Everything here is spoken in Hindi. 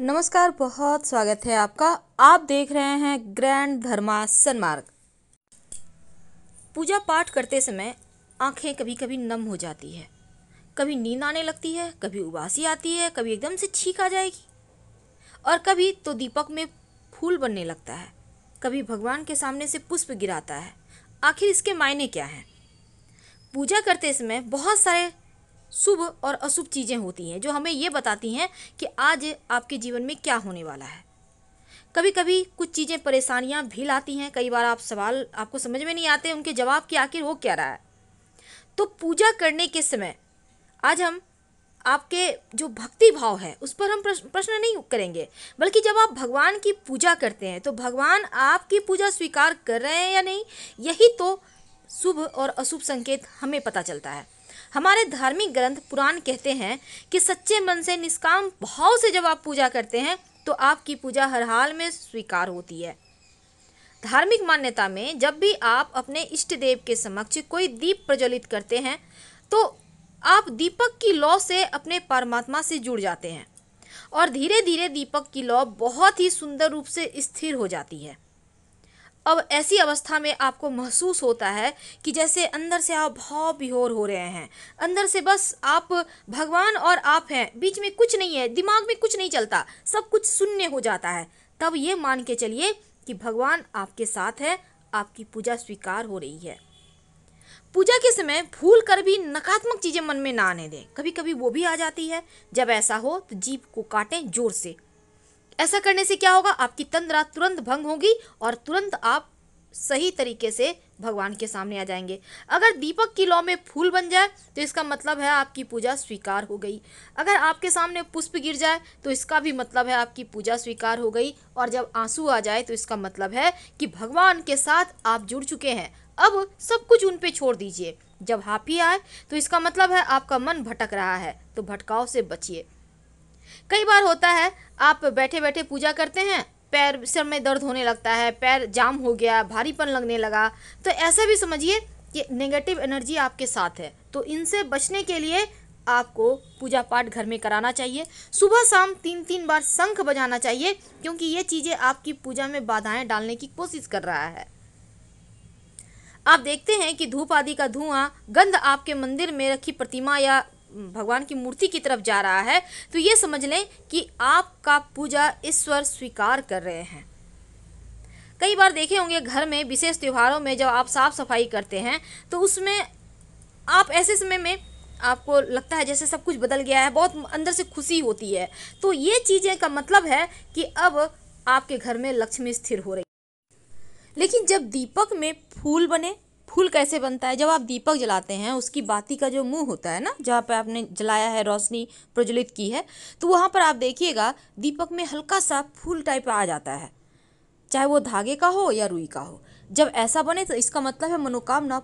नमस्कार बहुत स्वागत है आपका आप देख रहे हैं ग्रैंड धर्मा सन्मार्ग पूजा पाठ करते समय आंखें कभी कभी नम हो जाती है कभी नींद आने लगती है कभी उबासी आती है कभी एकदम से छीक आ जाएगी और कभी तो दीपक में फूल बनने लगता है कभी भगवान के सामने से पुष्प गिराता है आखिर इसके मायने क्या हैं पूजा करते समय बहुत सारे शुभ और अशुभ चीज़ें होती हैं जो हमें ये बताती हैं कि आज आपके जीवन में क्या होने वाला है कभी कभी कुछ चीज़ें परेशानियाँ भी लाती हैं कई बार आप सवाल आपको समझ में नहीं आते उनके जवाब की आखिर हो क्या रहा है तो पूजा करने के समय आज हम आपके जो भक्ति भाव है उस पर हम प्रश्न नहीं करेंगे बल्कि जब आप भगवान की पूजा करते हैं तो भगवान आपकी पूजा स्वीकार कर रहे हैं या नहीं यही तो शुभ और अशुभ संकेत हमें पता चलता है हमारे धार्मिक ग्रंथ पुराण कहते हैं कि सच्चे मन से निष्काम भाव से जब आप पूजा करते हैं तो आपकी पूजा हर हाल में स्वीकार होती है धार्मिक मान्यता में जब भी आप अपने इष्ट देव के समक्ष कोई दीप प्रज्वलित करते हैं तो आप दीपक की लौ से अपने परमात्मा से जुड़ जाते हैं और धीरे धीरे दीपक की लौ बहुत ही सुंदर रूप से स्थिर हो जाती है अब ऐसी अवस्था में आपको महसूस होता है कि जैसे अंदर से आप भाव बिहोर हो रहे हैं अंदर से बस आप भगवान और आप हैं बीच में कुछ नहीं है दिमाग में कुछ नहीं चलता सब कुछ शून्य हो जाता है तब ये मान के चलिए कि भगवान आपके साथ है आपकी पूजा स्वीकार हो रही है पूजा के समय भूल कर भी नकारात्मक चीज़ें मन में ना आने दें कभी कभी वो भी आ जाती है जब ऐसा हो तो जीप को काटें जोर से ऐसा करने से क्या होगा आपकी तंद्रा तुरंत भंग होगी और तुरंत आप सही तरीके से भगवान के सामने आ जाएंगे अगर दीपक की लौ में फूल बन जाए तो इसका मतलब है आपकी पूजा स्वीकार हो गई अगर आपके सामने पुष्प गिर जाए तो इसका भी मतलब है आपकी पूजा स्वीकार हो गई और जब आंसू आ जाए तो इसका मतलब है कि भगवान के साथ आप जुड़ चुके हैं अब सब कुछ उन पर छोड़ दीजिए जब हाफी आए तो इसका मतलब है आपका मन भटक रहा है तो भटकाव से बचिए कई बार होता है आप बैठे बैठे पूजा करते हैं पैर सिर में दर्द होने लगता है पैर जाम हो गया भारीपन लगने लगा तो ऐसा भी समझिए कि नेगेटिव एनर्जी आपके साथ है तो इनसे बचने के लिए आपको पूजा पाठ घर में कराना चाहिए सुबह शाम तीन तीन बार शंख बजाना चाहिए क्योंकि ये चीज़ें आपकी पूजा में बाधाएं डालने की कोशिश कर रहा है आप देखते हैं कि धूप आदि का धुआं गंध आपके मंदिर में रखी प्रतिमा या भगवान की मूर्ति की तरफ जा रहा है तो ये समझ लें कि आपका पूजा ईश्वर स्वीकार कर रहे हैं कई बार देखे होंगे घर में विशेष त्योहारों में जब आप साफ़ सफाई करते हैं तो उसमें आप ऐसे समय में आपको लगता है जैसे सब कुछ बदल गया है बहुत अंदर से खुशी होती है तो ये चीज़ें का मतलब है कि अब आपके घर में लक्ष्मी स्थिर हो रही लेकिन जब दीपक में फूल बने फूल कैसे बनता है जब आप दीपक जलाते हैं उसकी बाती का जो मुंह होता है ना जहाँ पर आपने जलाया है रोशनी प्रज्वलित की है तो वहाँ पर आप देखिएगा दीपक में हल्का सा फूल टाइप आ जाता है चाहे वो धागे का हो या रुई का हो जब ऐसा बने तो इसका मतलब है मनोकामना